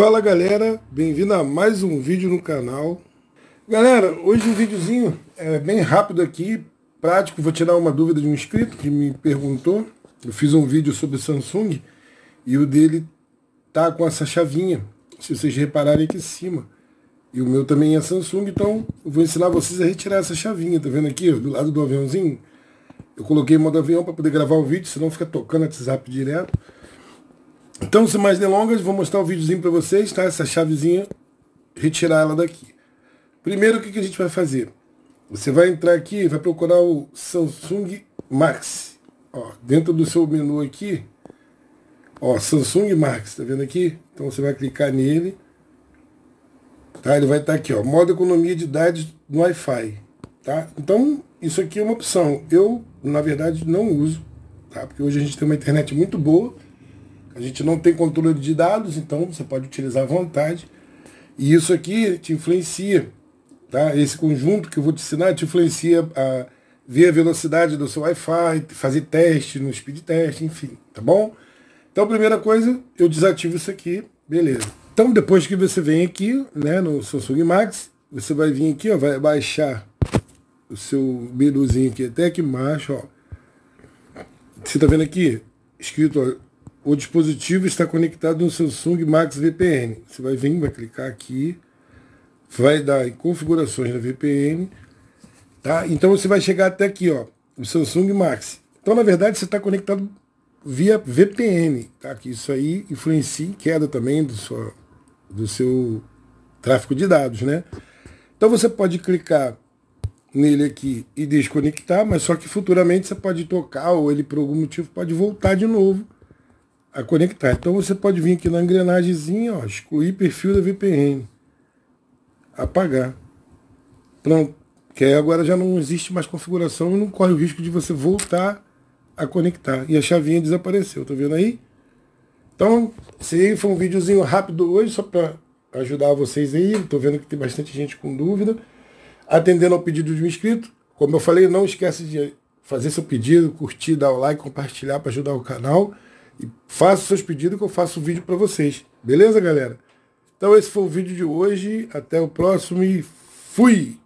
Fala galera, bem-vindo a mais um vídeo no canal. Galera, hoje um videozinho é bem rápido aqui, prático, vou tirar uma dúvida de um inscrito que me perguntou. Eu fiz um vídeo sobre Samsung e o dele tá com essa chavinha, se vocês repararem aqui em cima. E o meu também é Samsung, então eu vou ensinar vocês a retirar essa chavinha, tá vendo aqui, do lado do aviãozinho? Eu coloquei modo avião para poder gravar o vídeo, senão fica tocando WhatsApp direto. Então, sem mais delongas, vou mostrar o um videozinho para vocês, tá? Essa chavezinha, retirar ela daqui. Primeiro, o que, que a gente vai fazer? Você vai entrar aqui, vai procurar o Samsung Max. Ó, dentro do seu menu aqui, ó, Samsung Max, tá vendo aqui? Então você vai clicar nele. Tá? Ele vai estar tá aqui, ó, modo economia de dados no Wi-Fi, tá? Então, isso aqui é uma opção. Eu, na verdade, não uso, tá? Porque hoje a gente tem uma internet muito boa, a gente não tem controle de dados, então você pode utilizar à vontade. E isso aqui te influencia, tá? Esse conjunto que eu vou te ensinar te influencia a ver a velocidade do seu Wi-Fi, fazer teste no speed test, enfim, tá bom? Então, primeira coisa, eu desativo isso aqui, beleza. Então, depois que você vem aqui, né, no Samsung Max, você vai vir aqui, ó, vai baixar o seu menuzinho aqui até aqui embaixo, ó. Você tá vendo aqui? Escrito, ó, o dispositivo está conectado no Samsung Max VPN. Você vai vir, vai clicar aqui, vai dar em configurações da VPN, tá? Então você vai chegar até aqui, ó, o Samsung Max. Então na verdade você está conectado via VPN, tá? Que isso aí influencia em queda também do do seu tráfego de dados, né? Então você pode clicar nele aqui e desconectar, mas só que futuramente você pode tocar ou ele por algum motivo pode voltar de novo a conectar. Então você pode vir aqui na engrenagemzinha, ó, excluir perfil da VPN. Apagar. Pronto. Que agora já não existe mais configuração e não corre o risco de você voltar a conectar. E a chavinha desapareceu, tá vendo aí? Então, se foi um videozinho rápido hoje, só para ajudar vocês aí. tô vendo que tem bastante gente com dúvida. Atendendo ao pedido de um inscrito. Como eu falei, não esquece de fazer seu pedido, curtir, dar o like, compartilhar para ajudar o canal. E faça seus pedidos que eu faço o vídeo para vocês. Beleza, galera? Então esse foi o vídeo de hoje. Até o próximo e fui!